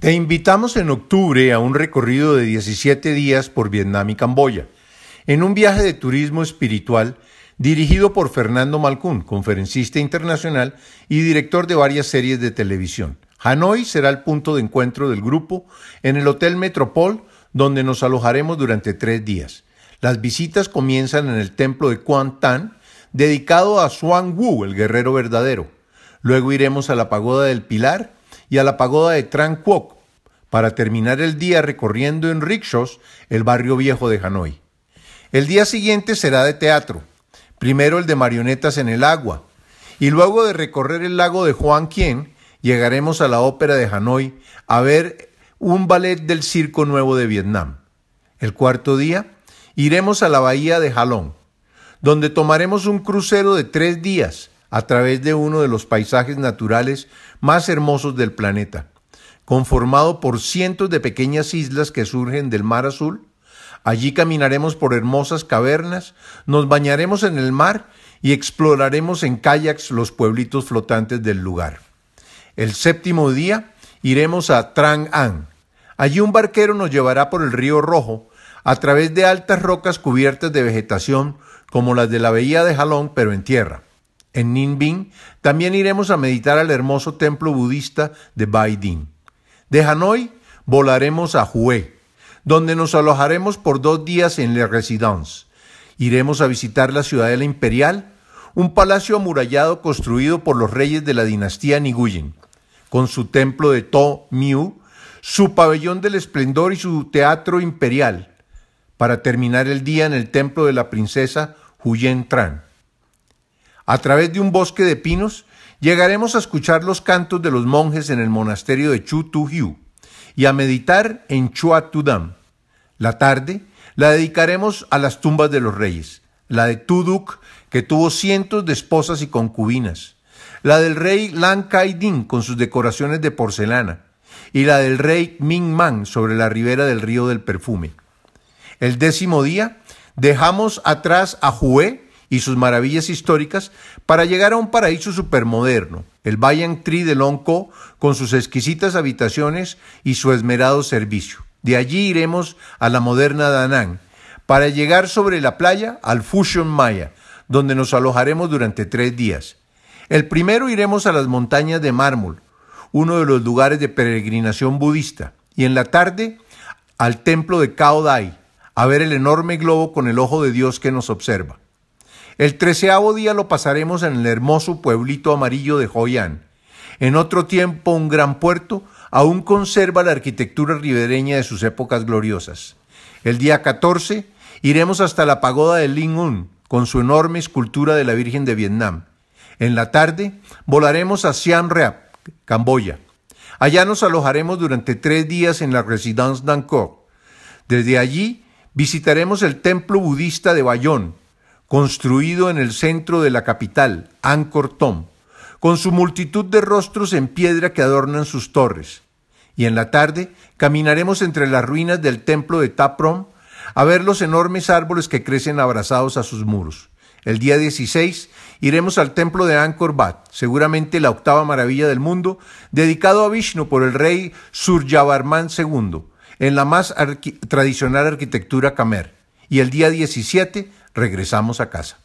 Te invitamos en octubre a un recorrido de 17 días por Vietnam y Camboya, en un viaje de turismo espiritual dirigido por Fernando Malcún, conferencista internacional y director de varias series de televisión. Hanoi será el punto de encuentro del grupo en el Hotel Metropol, donde nos alojaremos durante tres días. Las visitas comienzan en el templo de Quan Tan, dedicado a Xuan Wu, el guerrero verdadero. Luego iremos a la pagoda del Pilar, y a la pagoda de Tran Quoc, para terminar el día recorriendo en rickshaws el barrio viejo de Hanoi. El día siguiente será de teatro, primero el de marionetas en el agua, y luego de recorrer el lago de Hoan Quien, llegaremos a la ópera de Hanoi a ver un ballet del Circo Nuevo de Vietnam. El cuarto día, iremos a la bahía de Halong, donde tomaremos un crucero de tres días a través de uno de los paisajes naturales más hermosos del planeta, conformado por cientos de pequeñas islas que surgen del mar azul. Allí caminaremos por hermosas cavernas, nos bañaremos en el mar y exploraremos en kayaks los pueblitos flotantes del lugar. El séptimo día iremos a Trang An. Allí un barquero nos llevará por el río Rojo, a través de altas rocas cubiertas de vegetación, como las de la bahía de Jalón, pero en tierra en Binh, también iremos a meditar al hermoso templo budista de Bai De Hanoi volaremos a Hue, donde nos alojaremos por dos días en la Residence. Iremos a visitar la ciudadela imperial, un palacio amurallado construido por los reyes de la dinastía Niguyen, con su templo de To Miu, su pabellón del esplendor y su teatro imperial, para terminar el día en el templo de la princesa Huyen Tran. A través de un bosque de pinos, llegaremos a escuchar los cantos de los monjes en el monasterio de Chu Tu Hiu y a meditar en Chua Dam. La tarde la dedicaremos a las tumbas de los reyes, la de Tuduk, que tuvo cientos de esposas y concubinas, la del rey Lan Kai Ding con sus decoraciones de porcelana, y la del rey Ming Man sobre la ribera del río del perfume. El décimo día dejamos atrás a Hue y sus maravillas históricas para llegar a un paraíso supermoderno, el Bayan Tree de Lonco, con sus exquisitas habitaciones y su esmerado servicio. De allí iremos a la moderna Danang, para llegar sobre la playa al Fusion Maya, donde nos alojaremos durante tres días. El primero iremos a las montañas de mármol, uno de los lugares de peregrinación budista, y en la tarde al templo de Cao Dai, a ver el enorme globo con el ojo de Dios que nos observa. El treceavo día lo pasaremos en el hermoso pueblito amarillo de Hoi An. En otro tiempo un gran puerto aún conserva la arquitectura ribereña de sus épocas gloriosas. El día 14 iremos hasta la pagoda de Un, con su enorme escultura de la Virgen de Vietnam. En la tarde volaremos a Siam Reap, Camboya. Allá nos alojaremos durante tres días en la Residence Bangkok. Desde allí visitaremos el templo budista de Bayón, construido en el centro de la capital, Angkor Thom, con su multitud de rostros en piedra que adornan sus torres. Y en la tarde caminaremos entre las ruinas del templo de Taprom a ver los enormes árboles que crecen abrazados a sus muros. El día 16 iremos al templo de Angkor Wat, seguramente la octava maravilla del mundo, dedicado a Vishnu por el rey Suryavarman II, en la más tradicional arquitectura khmer. Y el día 17 regresamos a casa.